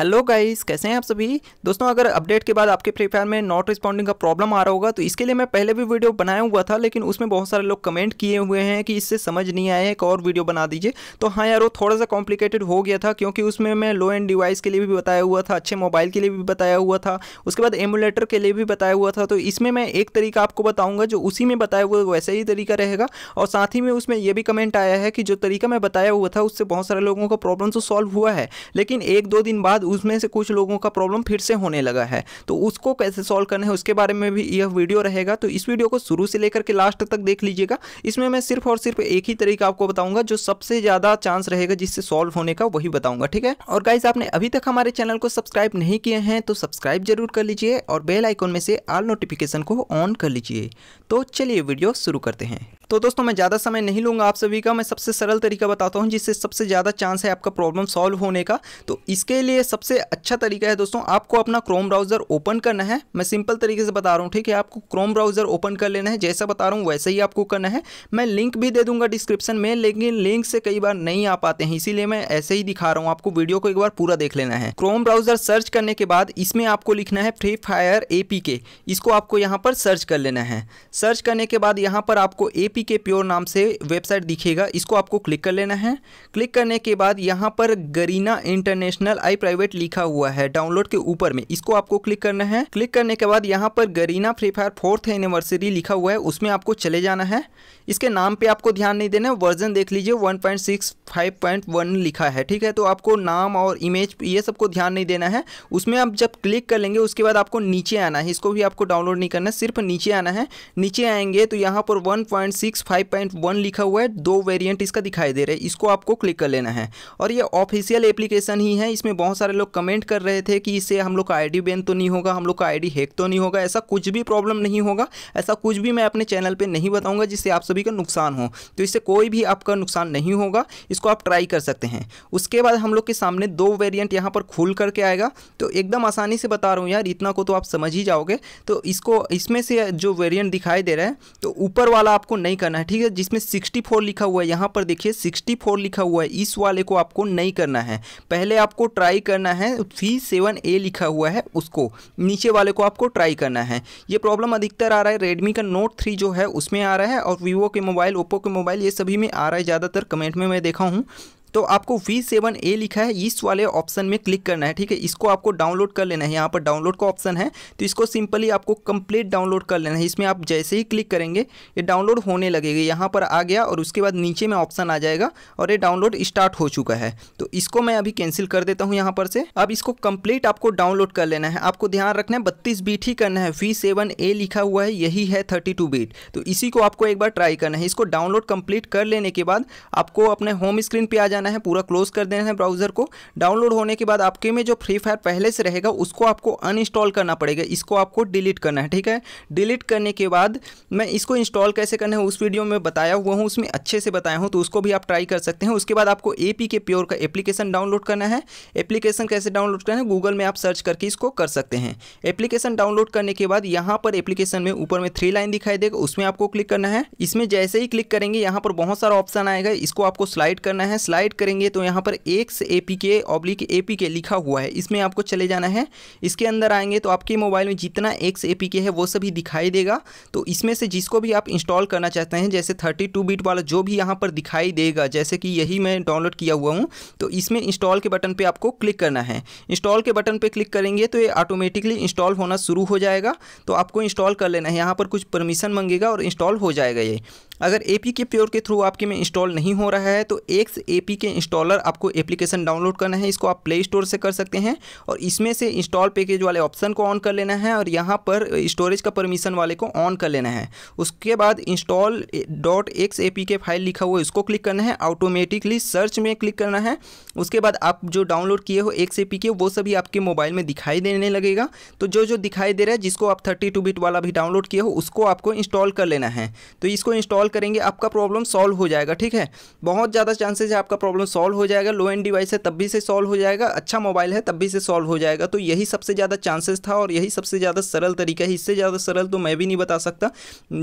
hello guys कैसे हैं आप सभी दोस्तों अगर अपडेट के बाद आपके फ्री फायर में नॉट रिस्पॉन्डिंग का प्रॉब्लम आ रहा होगा तो इसके लिए मैं पहले भी वीडियो बनाया हुआ था लेकिन उसमें बहुत सारे लोग कमेंट किए हुए हैं कि इससे समझ नहीं आया एक और वीडियो बना दीजिए तो हाँ यार वो थोड़ा सा कॉम्प्लिकेटेड हो गया था क्योंकि उसमें मैं लो एंड डिवाइस के लिए भी बताया हुआ था अच्छे मोबाइल के लिए भी बताया हुआ था उसके बाद एमुलेटर के लिए भी बताया हुआ था तो इसमें मैं एक तरीका आपको बताऊँगा जो उसी में बताया हुआ वैसे ही तरीका रहेगा और साथ ही में उसमें यह भी कमेंट आया है कि जो तरीका मैं बताया हुआ था उससे बहुत सारे लोगों का प्रॉब्लम तो सॉल्व हुआ है लेकिन एक दो दिन बाद उसमें से कुछ लोगों का प्रॉब्लम फिर से होने लगा है तो उसको कैसे सॉल्व करना है उसके बारे में भी यह वीडियो रहेगा तो इस वीडियो को शुरू से लेकर के लास्ट तक देख लीजिएगा इसमें मैं सिर्फ और सिर्फ एक ही तरीका आपको बताऊंगा जो सबसे ज़्यादा चांस रहेगा जिससे सॉल्व होने का वही बताऊंगा ठीक है और गाइज आपने अभी तक हमारे चैनल को सब्सक्राइब नहीं किए हैं तो सब्सक्राइब जरूर कर लीजिए और बेल आइकॉन में से ऑल नोटिफिकेशन को ऑन कर लीजिए तो चलिए वीडियो शुरू करते हैं तो दोस्तों मैं ज़्यादा समय नहीं लूँगा आप सभी का मैं सबसे सरल तरीका बताता हूँ जिससे सबसे ज़्यादा चांस है आपका प्रॉब्लम सॉल्व होने का तो इसके लिए सबसे अच्छा तरीका है दोस्तों आपको अपना क्रोम ब्राउज़र ओपन करना है मैं सिंपल तरीके से बता रहा हूँ ठीक है आपको क्रोम ब्राउज़र ओपन कर लेना है जैसा बता रहा हूँ वैसे ही आपको करना है मैं लिंक भी दे दूँगा डिस्क्रिप्शन में लेकिन लिंक से कई बार नहीं आ पाते हैं इसीलिए मैं ऐसे ही दिखा रहा हूँ आपको वीडियो को एक बार पूरा देख लेना है क्रोम ब्राउज़र सर्च करने के बाद इसमें आपको लिखना है फ्री फायर ए इसको आपको यहाँ पर सर्च कर लेना है सर्च करने के बाद यहाँ पर आपको ए पी के प्योर नाम से वेबसाइट दिखेगा इसको आपको क्लिक कर लेना है क्लिक करने के बाद यहाँ पर गरीना इंटरनेशनल आई प्राइवेट लिखा हुआ है डाउनलोड के ऊपर में इसको आपको क्लिक करना है क्लिक करने के बाद यहाँ पर Garena free fire fourth anniversary लिखा हुआ है उसमें आपको चले जाना है इसके नाम पर आपको ध्यान नहीं देना वर्जन देख लीजिए वन लिखा है ठीक है तो आपको नाम और इमेज ये सबको ध्यान नहीं देना है उसमें आप जब क्लिक कर लेंगे उसके बाद आपको नीचे आना है इसको भी आपको डाउनलोड नहीं करना सिर्फ नीचे आना है नीचे आएंगे तो यहाँ पर one six five point one लिखा हुआ है दो वेरिएंट इसका दिखाई दे रहा है इसको आपको क्लिक कर लेना है और ये ऑफिशियल एप्लीकेशन ही है इसमें बहुत सारे लोग कमेंट कर रहे थे कि इससे हम लोग का आई बैन तो नहीं होगा हम लोग का आई हैक तो नहीं होगा ऐसा कुछ भी प्रॉब्लम नहीं होगा ऐसा कुछ भी मैं अपने चैनल पर नहीं बताऊँगा जिससे आप सभी का नुकसान हो तो इससे कोई भी आपका नुकसान नहीं होगा इसको आप ट्राई कर सकते हैं उसके बाद हम लोग के सामने दो वेरियंट यहाँ पर खुल करके आएगा तो एकदम आसानी से बता रहा हूँ यार इतना को तो आप समझ ही जाओगे तो इसको इसमें से जो वेरियंट दिखाई दे रहा है तो ऊपर वाला आपको नहीं नहीं करना है ठीक है जिसमें 64 लिखा हुआ है यहाँ पर देखिए 64 लिखा हुआ है इस वाले को आपको नहीं करना है पहले आपको ट्राई करना है सी सेवन ए लिखा हुआ है उसको नीचे वाले को आपको ट्राई करना है ये प्रॉब्लम अधिकतर आ रहा है रेडमी का नोट थ्री जो है उसमें आ रहा है और वीवो के मोबाइल ओप्पो के मोबाइल ये सभी में आ रहा है ज़्यादातर कमेंट में मैं देखा हूँ तो आपको वी सेवन ए लिखा है इस वाले ऑप्शन में क्लिक करना है ठीक है इसको आपको डाउनलोड कर लेना है यहाँ पर डाउनलोड का ऑप्शन है तो इसको सिंपली आपको कंप्लीट डाउनलोड कर लेना है इसमें आप जैसे ही क्लिक करेंगे ये डाउनलोड होने लगेगा यहाँ पर आ गया और उसके बाद नीचे में ऑप्शन आ जाएगा और ये डाउनलोड स्टार्ट हो चुका है तो इसको मैं अभी कैंसिल कर देता हूँ यहाँ पर से अब इसको कंप्लीट आपको डाउनलोड कर लेना है आपको ध्यान रखना है बत्तीस बीट ही करना है वी सेवन ए लिखा हुआ है यही है थर्टी टू बीट तो इसी को आपको एक बार ट्राई करना है इसको डाउनलोड कंप्लीट कर लेने के बाद आपको अपने होम स्क्रीन पर आ जाना है पूरा क्लोज कर देना है ब्राउज़र को डाउनलोड होने के बाद आपके में जो फ्री फायर पहले से रहेगा उसको आपको अनइंस्टॉल करना पड़ेगा इसको आपको डिलीट करना है ठीक है डिलीट करने के बाद मैं इसको इंस्टॉल कैसे करना है उस वीडियो में बताया हुआ हूँ उसमें अच्छे से बताया हूँ तो उसको भी आप ट्राई कर सकते हैं उसके बाद आपको ए के प्योर का एप्लीकेशन डाउनलोड करना है एप्लीकेशन कैसे डाउनलोड करना है गूगल में आप सर्च करके इसको कर सकते हैं एप्लीकेशन डाउनलोड करने के बाद यहाँ पर एप्लीकेशन में ऊपर में थ्री लाइन दिखाई देगा उसमें आपको क्लिक करना है इसमें जैसे ही क्लिक करेंगे यहाँ पर बहुत सारा ऑप्शन आएगा इसको आपको स्लाइड करना है स्लाइड डिवाइड करेंगे तो यहाँ पर X A P K oblique A P K लिखा हुआ है इसमें आपको चले जाना है इसके अंदर आएंगे तो आपके मोबाइल में जितना एक्स ए पी के है वो सभी दिखाई देगा तो इसमें से जिसको भी आप इंस्टॉल करना चाहते हैं जैसे थर्टी टू बीट वाला जो भी यहाँ पर दिखाई देगा जैसे कि यही मैं डाउनलोड किया हुआ हूँ तो इसमें इंस्टॉल के बटन पर आपको क्लिक करना है इंस्टॉल के बटन पर क्लिक करेंगे तो ये ऑटोमेटिकली इंस्टॉल होना शुरू हो जाएगा तो आपको इंस्टॉल कर लेना है यहाँ पर कुछ परमिशन मांगेगा और इंस्टॉल हो जाएगा ये अगर ए पी के प्योर के थ्रू आपके में इंस्टॉल नहीं हो रहा है तो X A P K installer आपको एप्लीकेशन डाउनलोड करना है इसको आप प्ले स्टोर से कर सकते हैं और इसमें से इंस्टॉल पैकेज वाले ऑप्शन को ऑन कर लेना है और यहाँ पर स्टोरेज का परमिशन वाले को ऑन कर लेना है उसके बाद install dot X A P K file लिखा हुआ है उसको क्लिक करना है ऑटोमेटिकली सर्च में क्लिक करना है उसके बाद आप जो डाउनलोड किए हो एक्स ए पी के वो सभी आपके मोबाइल में दिखाई देने लगेगा तो जो जो दिखाई दे रहा है जिसको आप थर्टी टू बिट वाला भी डाउनलोड किए हो उसको आपको इंस्टॉल कर लेना है तो इसको इंस्टॉल करेंगे आपका प्रॉब्लम सॉल्व हो जाएगा ठीक है बहुत ज़्यादा चांसेस है आपका प्रॉब्लम सॉल्व हो जाएगा लो एंड डिवाइस है तब भी से सॉल्व हो जाएगा अच्छा मोबाइल है तब भी से सॉल्व हो जाएगा तो यही सबसे ज़्यादा चांसेस था और यही सबसे ज़्यादा सरल तरीका है इससे ज़्यादा सरल तो मैं भी नहीं बता सकता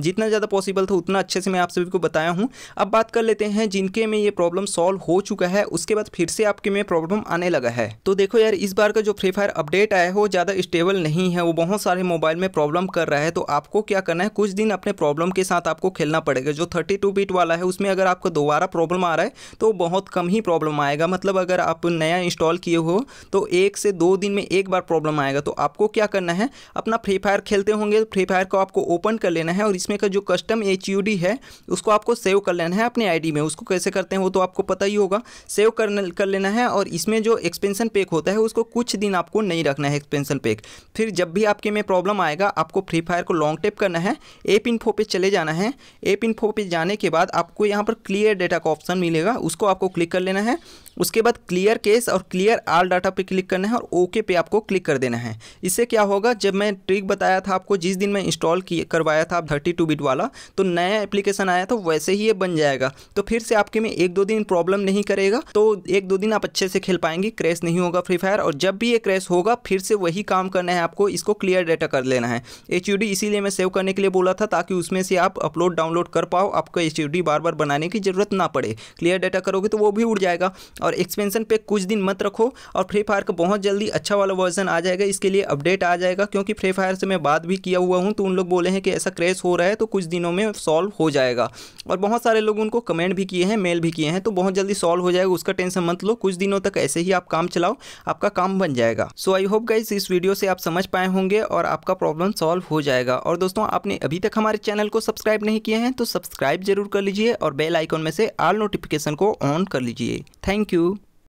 जितना ज़्यादा पॉसिबल था उतना अच्छे से मैं आप सभी को बताया हूँ अब बात कर लेते हैं जिनके में ये प्रॉब्लम सॉल्व हो चुका है उसके बाद फिर से आपके में प्रॉब्लम आने लगा है तो देखो यार इस बार का जो फ्री फायर अपडेट आया है वो ज़्यादा स्टेबल नहीं है वो बहुत सारे मोबाइल में प्रॉब्लम कर रहा है तो आपको क्या करना है कुछ दिन अपने प्रॉब्लम के साथ आपको खेलना पड़ेगा जो थर्टी टू बीट वाला है उसमें अगर आपको दोबारा प्रॉब्लम आ रहा है तो बहुत कम ही प्रॉब्लम आएगा मतलब अगर आप नया इंस्टॉल किए हो तो एक से दो दिन में एक बार प्रॉब्लम आएगा तो आपको क्या करना है अपना फ्री फायर खेलते होंगे फ्री फायर को आपको ओपन कर लेना है और इसमें का जो कस्टम एच है उसको आपको सेव कर लेना है अपने आई में उसको कैसे करते हैं वो तो आपको पता ही होगा सेव कर कर लेना है और इसमें जो एक्सपेंसन पैक होता है उसको कुछ दिन आपको नहीं रखना है एक्सपेंसन पैक फिर जब भी आपके में प्रॉब्लम आएगा आपको फ्री फायर को लॉन्ग टेप करना है एप इन्फो पे चले जाना है एप इन्फो इन्फो पे जाने के बाद आपको यहाँ पर क्लियर डेटा का ऑप्शन मिलेगा उसको आपको क्लिक कर लेना है उसके बाद क्लियर केस और क्लियर आल डाटा पे क्लिक करना है और ओके पे आपको क्लिक कर देना है इससे क्या होगा जब मैं ट्रिक बताया था आपको जिस दिन मैं इंस्टॉल करवाया था थर्टी टू बिट वाला तो नया एप्लीकेशन आया था वैसे ही ये बन जाएगा तो फिर से आपके में एक दो दिन प्रॉब्लम नहीं करेगा तो एक दो दिन आप अच्छे से खेल पाएंगे क्रैश नहीं होगा फ्री फायर और जब भी ये क्रैश होगा फिर से वही काम करना है आपको इसको क्लियर डाटा कर लेना है एच इसीलिए मैं सेव करने के लिए बोला था ताकि उसमें से आप अपलोड डाउनलोड कर पाओ आपको एच बार बार बनाने की ज़रूरत ना पड़े क्लियर डाटा करोगे तो वो भी उड़ जाएगा और एक्सपेंशन पे कुछ दिन मत रखो और फ्री फायर का बहुत जल्दी अच्छा वाला वर्जन आ जाएगा इसके लिए अपडेट आ जाएगा क्योंकि फ्री फायर से मैं बात भी किया हुआ हूँ तो उन लोग बोले हैं कि ऐसा क्रेश हो रहा है तो कुछ दिनों में सॉल्व हो जाएगा और बहुत सारे लोग उनको कमेंट भी किए हैं मेल भी किए हैं तो बहुत जल्दी सॉल्व हो जाएगा उसका टेंशन मत लो कुछ दिनों तक ऐसे ही आप काम चलाओ आपका काम बन जाएगा सो आई होप गाइज इस वीडियो से आप समझ पाए होंगे और आपका प्रॉब्लम सॉल्व हो जाएगा और दोस्तों आपने अभी तक हमारे चैनल को सब्सक्राइब नहीं किए हैं तो सब्सक्राइब जरूर कर लीजिए और बेल आइकॉन में से ऑल नोटिफिकेशन को ऑन कर लीजिए थैंक यू